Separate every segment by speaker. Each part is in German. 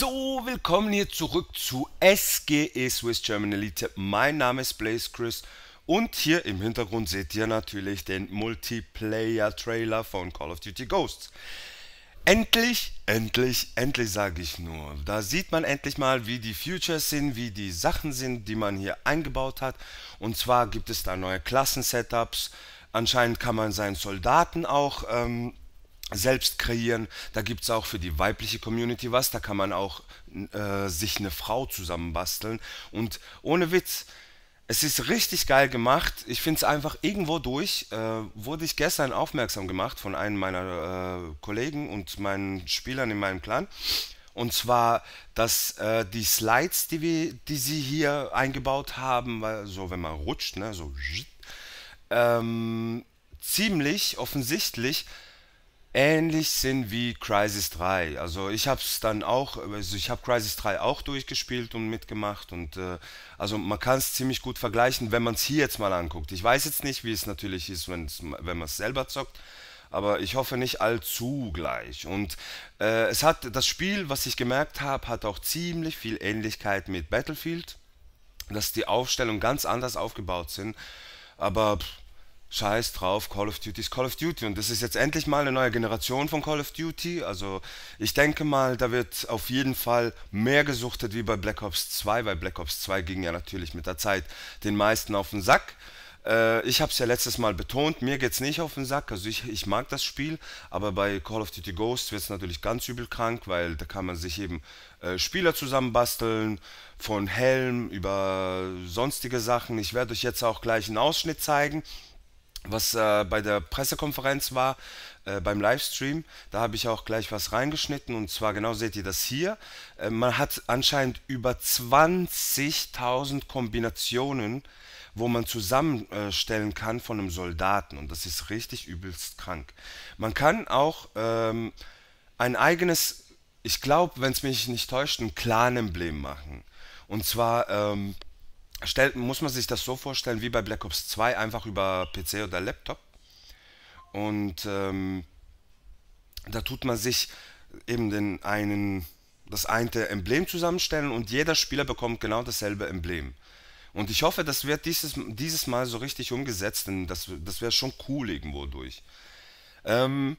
Speaker 1: So, willkommen hier zurück zu SGE Swiss German Elite. Mein Name ist Blaze Chris und hier im Hintergrund seht ihr natürlich den Multiplayer-Trailer von Call of Duty Ghosts. Endlich, endlich, endlich sage ich nur. Da sieht man endlich mal, wie die Futures sind, wie die Sachen sind, die man hier eingebaut hat. Und zwar gibt es da neue Klassen-Setups. Anscheinend kann man seinen Soldaten auch... Ähm, selbst kreieren. Da gibt es auch für die weibliche Community was. Da kann man auch äh, sich eine Frau zusammenbasteln. Und ohne Witz, es ist richtig geil gemacht. Ich finde es einfach irgendwo durch. Äh, wurde ich gestern aufmerksam gemacht von einem meiner äh, Kollegen und meinen Spielern in meinem Clan. Und zwar, dass äh, die Slides, die, wir, die sie hier eingebaut haben, weil, so wenn man rutscht, ne, so ähm, ziemlich offensichtlich ähnlich sind wie Crisis 3. Also ich habe es dann auch, also ich habe Crisis 3 auch durchgespielt und mitgemacht und äh, also man kann es ziemlich gut vergleichen, wenn man es hier jetzt mal anguckt. Ich weiß jetzt nicht, wie es natürlich ist, wenn's, wenn man es selber zockt, aber ich hoffe nicht allzu gleich. Und äh, es hat das Spiel, was ich gemerkt habe, hat auch ziemlich viel Ähnlichkeit mit Battlefield, dass die Aufstellungen ganz anders aufgebaut sind, aber pff, Scheiß drauf, Call of Duty ist Call of Duty. Und das ist jetzt endlich mal eine neue Generation von Call of Duty. Also ich denke mal, da wird auf jeden Fall mehr gesuchtet wie bei Black Ops 2, weil Black Ops 2 ging ja natürlich mit der Zeit den meisten auf den Sack. Äh, ich habe es ja letztes Mal betont, mir geht es nicht auf den Sack, also ich, ich mag das Spiel, aber bei Call of Duty Ghosts wird es natürlich ganz übel krank, weil da kann man sich eben äh, Spieler zusammenbasteln, von Helm über sonstige Sachen. Ich werde euch jetzt auch gleich einen Ausschnitt zeigen, was äh, bei der Pressekonferenz war, äh, beim Livestream. Da habe ich auch gleich was reingeschnitten und zwar genau seht ihr das hier. Äh, man hat anscheinend über 20.000 Kombinationen, wo man zusammenstellen kann von einem Soldaten und das ist richtig übelst krank. Man kann auch ähm, ein eigenes, ich glaube, wenn es mich nicht täuscht, ein Clan-Emblem machen. Und zwar ähm, stellt, muss man sich das so vorstellen wie bei Black Ops 2, einfach über PC oder Laptop. Und ähm, da tut man sich eben den einen, das eine Emblem zusammenstellen und jeder Spieler bekommt genau dasselbe Emblem. Und ich hoffe, das wird dieses, dieses Mal so richtig umgesetzt, denn das, das wäre schon cool irgendwo durch. Ähm,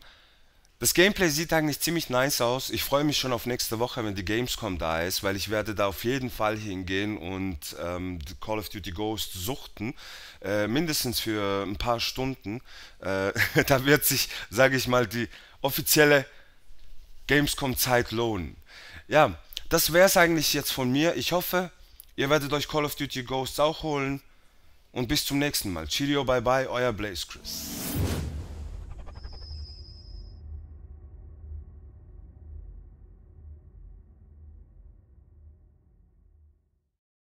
Speaker 1: das Gameplay sieht eigentlich ziemlich nice aus. Ich freue mich schon auf nächste Woche, wenn die Gamescom da ist, weil ich werde da auf jeden Fall hingehen und ähm, Call of Duty Ghost suchten. Äh, mindestens für ein paar Stunden. Äh, da wird sich, sage ich mal, die offizielle Gamescom-Zeit lohnen. Ja, das wäre es eigentlich jetzt von mir. Ich hoffe, ihr werdet euch Call of Duty Ghosts auch holen. Und bis zum nächsten Mal. Cheerio, bye bye, euer Blaze Chris.